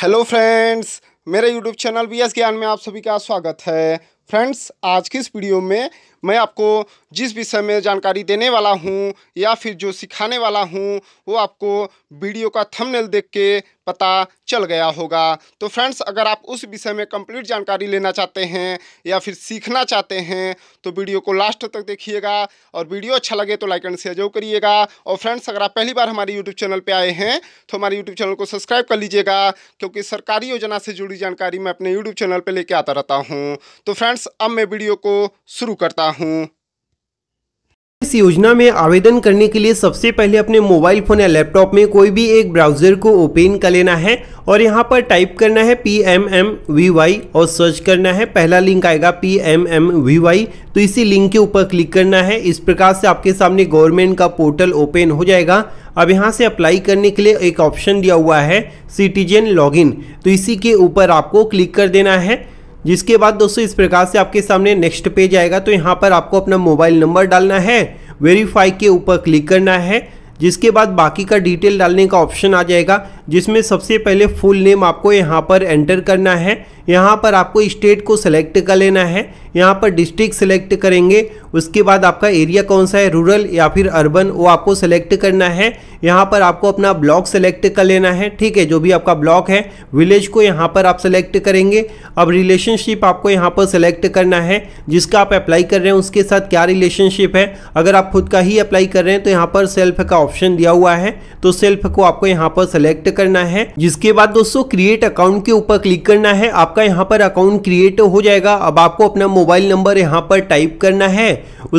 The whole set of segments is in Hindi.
हेलो फ्रेंड्स मेरे YouTube channel B S Gyan में आप सभी का स्वागत है फ्रेंड्स आज की इस वीडियो में मैं आपको जिस विषय में जानकारी देने वाला हूँ या फिर जो सिखाने वाला हूँ वो आपको वीडियो का थंबनेल देख के पता चल गया होगा तो फ्रेंड्स अगर आप उस विषय में कंप्लीट जानकारी लेना चाहते हैं या फिर सीखना चाहते हैं तो वीडियो को लास्ट तक देखिएगा और वीडियो अच्छा लगे तो लाइक एंड शेयर जरूर करिएगा और फ्रेंड्स अगर आप पहली बार हमारे यूट्यूब चैनल पर आए हैं तो हमारे यूट्यूब चैनल को सब्सक्राइब कर लीजिएगा क्योंकि सरकारी योजना से जुड़ी जानकारी मैं अपने यूट्यूब चैनल पर लेके आता रहता हूँ तो फ्रेंड्स अब मैं वीडियो को शुरू करता हूँ इस योजना में आवेदन करने के लिए सबसे पहले अपने मोबाइल फ़ोन या लैपटॉप में कोई भी एक ब्राउज़र को ओपन कर लेना है और यहाँ पर टाइप करना है P M M V Y और सर्च करना है पहला लिंक आएगा P M M V Y तो इसी लिंक के ऊपर क्लिक करना है इस प्रकार से आपके सामने गवर्नमेंट का पोर्टल ओपन हो जाएगा अब यहाँ से अप्लाई करने के लिए एक ऑप्शन दिया हुआ है सिटीजन लॉग तो इसी के ऊपर आपको क्लिक कर देना है जिसके बाद दोस्तों इस प्रकार से आपके सामने नेक्स्ट पेज आएगा तो यहाँ पर आपको अपना मोबाइल नंबर डालना है वेरीफाई के ऊपर क्लिक करना है जिसके बाद बाकी का डिटेल डालने का ऑप्शन आ जाएगा जिसमें सबसे पहले फुल नेम आपको यहाँ पर एंटर करना है यहाँ पर आपको स्टेट को सिलेक्ट कर लेना है यहाँ पर डिस्ट्रिक्ट सेलेक्ट करेंगे उसके बाद आपका एरिया कौन सा है रूरल या फिर अर्बन वो आपको सेलेक्ट करना है यहाँ पर आपको अपना ब्लॉक सेलेक्ट कर लेना है ठीक है जो भी आपका ब्लॉक है विलेज को यहाँ पर आप सेलेक्ट करेंगे अब रिलेशनशिप आपको यहाँ पर सेलेक्ट करना है जिसका आप अप्लाई कर रहे हैं उसके साथ क्या रिलेशनशिप है अगर आप खुद का ही अप्लाई कर रहे हैं तो यहाँ पर सेल्फ का ऑप्शन दिया हुआ है तो सेल्फ को आपको यहाँ पर सेलेक्ट करना है जिसके बाद दोस्तों क्रिएट अकाउंट के ऊपर क्लिक करना है आपका यहाँ पर अकाउंट क्रिएट हो जाएगा अब आपको अपना मोबाइल नंबर यहाँ पर टाइप करना है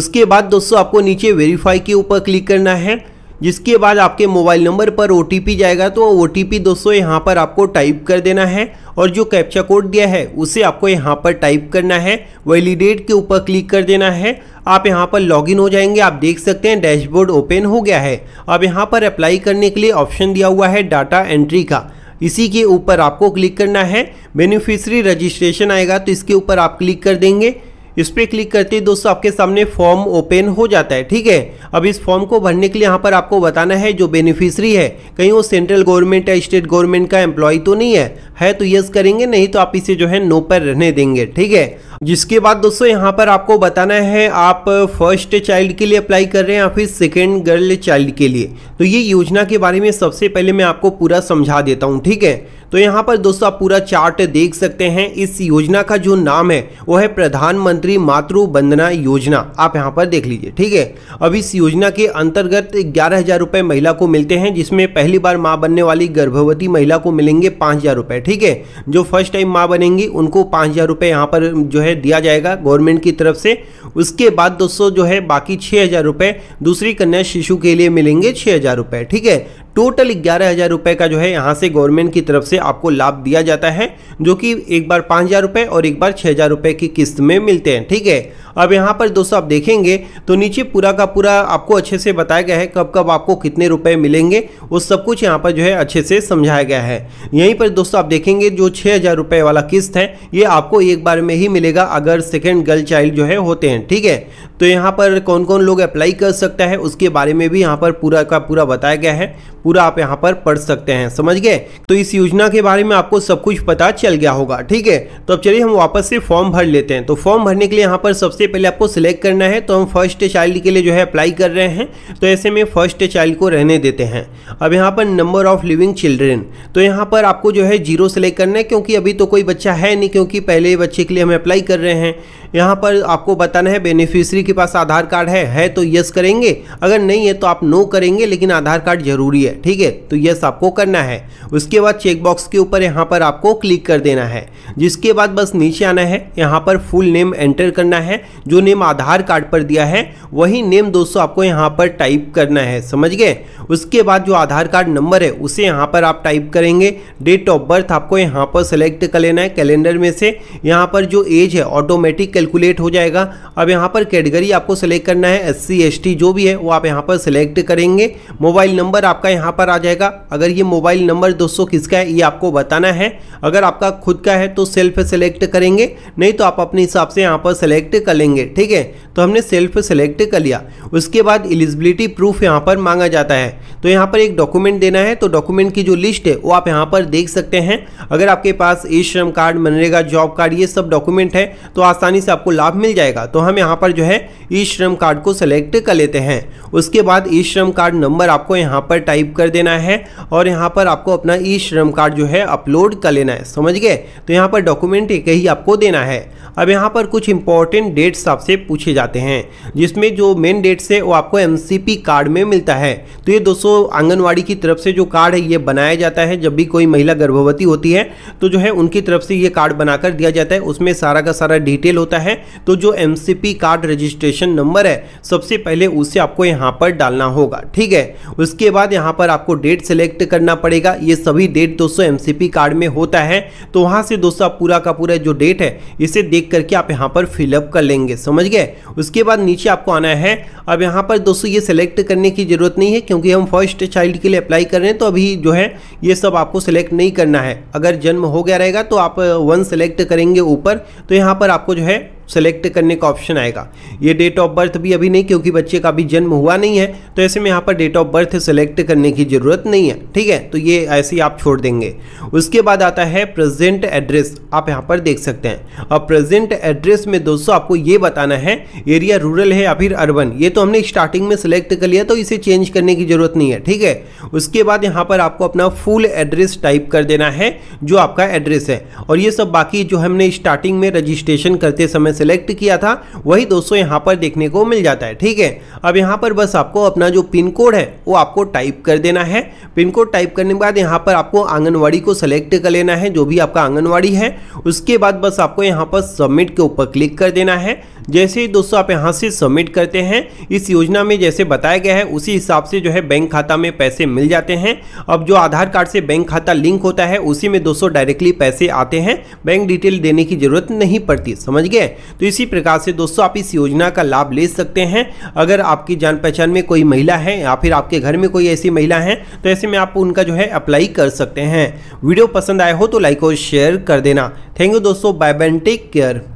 उसके बाद दोस्तों आपको नीचे वेरीफाई के ऊपर क्लिक करना है जिसके बाद आपके मोबाइल नंबर पर ओ जाएगा तो ओ टी दोस्तों यहाँ पर आपको टाइप कर देना है और जो कैप्चा कोड दिया है उसे आपको यहाँ पर टाइप करना है वैलिडेट के ऊपर क्लिक कर देना है आप यहाँ पर लॉगिन हो जाएंगे आप देख सकते हैं डैशबोर्ड ओपन हो गया है अब यहाँ पर अप्लाई करने के लिए ऑप्शन दिया हुआ है डाटा एंट्री का इसी के ऊपर आपको क्लिक करना है बेनिफिशरी रजिस्ट्रेशन आएगा तो इसके ऊपर आप क्लिक कर देंगे इस पर क्लिक करते ही दोस्तों आपके सामने फॉर्म ओपन हो जाता है ठीक है अब इस फॉर्म को भरने के लिए यहाँ पर आपको बताना है जो बेनिफिशरी है कहीं वो सेंट्रल गवर्नमेंट या स्टेट गवर्नमेंट का एम्प्लॉय तो नहीं है है तो यस करेंगे नहीं तो आप इसे जो है नो पर रहने देंगे ठीक है जिसके बाद दोस्तों यहाँ पर आपको बताना है आप फर्स्ट चाइल्ड के लिए अप्लाई कर रहे हैं या फिर सेकेंड गर्ल चाइल्ड के लिए तो ये योजना के बारे में सबसे पहले मैं आपको पूरा समझा देता हूँ ठीक है तो यहाँ पर दोस्तों आप पूरा चार्ट देख सकते हैं इस योजना का जो नाम है वो है प्रधानमंत्री मातृ वंदना योजना आप यहाँ पर देख लीजिए ठीक है अब इस योजना के अंतर्गत ग्यारह हज़ार रुपये महिला को मिलते हैं जिसमें पहली बार माँ बनने वाली गर्भवती महिला को मिलेंगे पाँच हज़ार रुपये ठीक है जो फर्स्ट टाइम माँ बनेंगी उनको पाँच हज़ार रुपये यहाँ पर जो है दिया जाएगा गवर्नमेंट की तरफ से उसके बाद दोस्तों जो है बाकी छः हज़ार रुपये दूसरी कन्या शिशु के लिए मिलेंगे छः हज़ार रुपये ठीक है टोटल ग्यारह हज़ार रुपये का जो है यहाँ से गवर्नमेंट की तरफ से आपको लाभ दिया जाता है जो कि एक बार पाँच हज़ार रुपये और एक बार छः हज़ार रुपये की किस्त में मिलते हैं ठीक है अब यहाँ पर दोस्तों आप देखेंगे तो नीचे पूरा का पूरा आपको अच्छे से बताया गया है कब कब आपको कितने रुपये मिलेंगे वो सब कुछ यहाँ पर जो है अच्छे से समझाया गया है यहीं पर दोस्तों आप देखेंगे जो छः हज़ार रुपये वाला किस्त है ये आपको एक बार में ही मिलेगा अगर सेकेंड गर्ल चाइल्ड जो है होते हैं ठीक है तो यहाँ पर कौन कौन लोग अप्लाई कर सकता है उसके बारे में भी यहाँ पर पूरा का पूरा बताया गया है पूरा आप यहाँ पर पढ़ सकते हैं समझ गए तो इस योजना के बारे में आपको सब कुछ पता चल गया होगा ठीक है तो अब चलिए हम वापस से फॉर्म भर लेते हैं तो फॉर्म भरने के लिए यहाँ पर सबसे पहले आपको सिलेक्ट करना है तो हम फर्स्ट चाइल्ड के लिए जो है अप्लाई कर रहे हैं तो ऐसे में फर्स्ट चाइल्ड को रहने देते हैं अब यहाँ पर नंबर ऑफ लिविंग चिल्ड्रेन तो यहाँ पर आपको जो है जीरो सेलेक्ट करना है क्योंकि अभी तो कोई बच्चा है नहीं क्योंकि पहले बच्चे के लिए हम अप्लाई कर रहे हैं यहाँ पर आपको बताना है बेनिफिशरी के पास आधार कार्ड है है तो यस करेंगे अगर नहीं है तो आप नो करेंगे लेकिन आधार कार्ड जरूरी है ठीक है तो यस आपको करना है उसके बाद चेकबॉक्स के ऊपर यहाँ पर आपको क्लिक कर देना है जिसके बाद बस नीचे आना है यहाँ पर फुल नेम एंटर करना है जो नेम आधार कार्ड पर दिया है वही नेम दोस्तों आपको यहाँ पर टाइप करना है समझ गए उसके बाद जो आधार कार्ड नंबर है उसे यहाँ पर आप टाइप करेंगे डेट ऑफ बर्थ आपको यहाँ पर सेलेक्ट कर लेना है कैलेंडर में से यहाँ पर जो एज है ऑटोमेटिक कैलकुलेट हो जाएगा अब यहाँ पर कैटेगरी आपको सेलेक्ट करना है एस सी जो भी है वो आप यहाँ पर सेलेक्ट करेंगे मोबाइल नंबर आपका यहाँ पर आ जाएगा अगर ये मोबाइल नंबर दोस्तों किसका है ये आपको बताना है अगर आपका खुद का है तो सेल्फ सेलेक्ट करेंगे नहीं तो आप अपने हिसाब से यहाँ पर सेलेक्ट कर लेंगे ठीक है तो हमने सेल्फ सेलेक्ट कर लिया उसके बाद एलिजिबिलिटी प्रूफ यहाँ पर मांगा जाता है तो यहाँ पर एक डॉक्यूमेंट देना है तो डॉक्यूमेंट की जो लिस्ट है वो आप यहाँ पर देख सकते हैं अगर आपके पास ई श्रम कार्ड मनरेगा जॉब कार्ड ये सब डॉक्यूमेंट है तो आसानी से आपको लाभ मिल जाएगा तो हम यहाँ पर जो है ई श्रम कार्ड को सेलेक्ट कर लेते हैं उसके बाद ई श्रम कार्ड नंबर आपको यहाँ पर टाइप कर देना है और यहाँ पर आपको अपना ई श्रम कार्ड जो है अपलोड कर लेना है समझ गए तो यहाँ पर डॉक्यूमेंट एक ही आपको देना है अब यहाँ पर कुछ इंपॉर्टेंट डेट्स आपसे पूछे जाते हैं जिसमें जो मेन डेट्स है वो आपको एम कार्ड में मिलता है तो ये दोस्तों आंगनवाड़ी की तरफ से जो कार्ड है ये बनाया जाता है जब भी कोई महिला गर्भवती होती है तो जो है उनकी तरफ से ये कार्ड बनाकर दिया जाता है उसमें सारा का सारा डिटेल होता है है तो जो एम कार्ड रजिस्ट्रेशन नंबर है सबसे पहले उसे आपको यहाँ पर डालना होगा ठीक है उसके बाद यहाँ पर आपको डेट सेलेक्ट करना पड़ेगा ये सभी डेट दोस्तों एम कार्ड में होता है तो वहाँ से दोस्तों आप पूरा का पूरा जो डेट है इसे देख करके आप यहाँ पर फिलअप कर लेंगे समझ गए उसके बाद नीचे आपको आना है अब यहाँ पर दोस्तों ये सेलेक्ट करने की ज़रूरत नहीं है क्योंकि हम फर्स्ट चाइल्ड के लिए अप्लाई कर रहे हैं तो अभी जो है ये सब आपको सेलेक्ट नहीं करना है अगर जन्म हो गया रहेगा तो आप वन uh, सेलेक्ट करेंगे ऊपर तो यहाँ पर आपको जो है सेलेक्ट करने का ऑप्शन आएगा ये डेट ऑफ बर्थ भी अभी नहीं क्योंकि बच्चे का अभी जन्म हुआ नहीं है तो ऐसे में यहाँ पर डेट ऑफ बर्थ सेलेक्ट करने की ज़रूरत नहीं है ठीक है तो ये ऐसे ही आप छोड़ देंगे उसके बाद आता है प्रेजेंट एड्रेस आप यहाँ पर देख सकते हैं और प्रेजेंट एड्रेस में दोस्तों आपको ये बताना है एरिया रूरल है या फिर अर्बन ये तो हमने स्टार्टिंग में सेलेक्ट कर लिया तो इसे चेंज करने की ज़रूरत नहीं है ठीक है उसके बाद यहाँ पर आपको अपना फुल एड्रेस टाइप कर देना है जो आपका एड्रेस है और ये सब बाकी जो हमने स्टार्टिंग में रजिस्ट्रेशन करते समय सेलेक्ट किया था वही दोस्तों यहाँ पर देखने को मिल जाता है ठीक है अब यहाँ पर बस आपको अपना जो पिन कोड है वो आपको टाइप कर देना है पिन कोड टाइप करने के बाद यहाँ पर आपको आंगनवाड़ी को सेलेक्ट कर लेना है जो भी आपका आंगनवाड़ी है उसके बाद बस आपको यहाँ पर सबमिट के ऊपर क्लिक कर देना है जैसे ही दोस्तों आप यहाँ से सबमिट करते हैं इस योजना में जैसे बताया गया है उसी हिसाब से जो है बैंक खाता में पैसे मिल जाते हैं अब जो आधार कार्ड से बैंक खाता लिंक होता है उसी में दोस्तों डायरेक्टली पैसे आते हैं बैंक डिटेल देने की जरूरत नहीं पड़ती समझ गए तो इसी प्रकार से दोस्तों आप इस योजना का लाभ ले सकते हैं अगर आपकी जान पहचान में कोई महिला है या फिर आपके घर में कोई ऐसी महिला है तो ऐसे में आप उनका जो है अप्लाई कर सकते हैं वीडियो पसंद आए हो तो लाइक और शेयर कर देना थैंक यू दोस्तों बाय बाय टेक केयर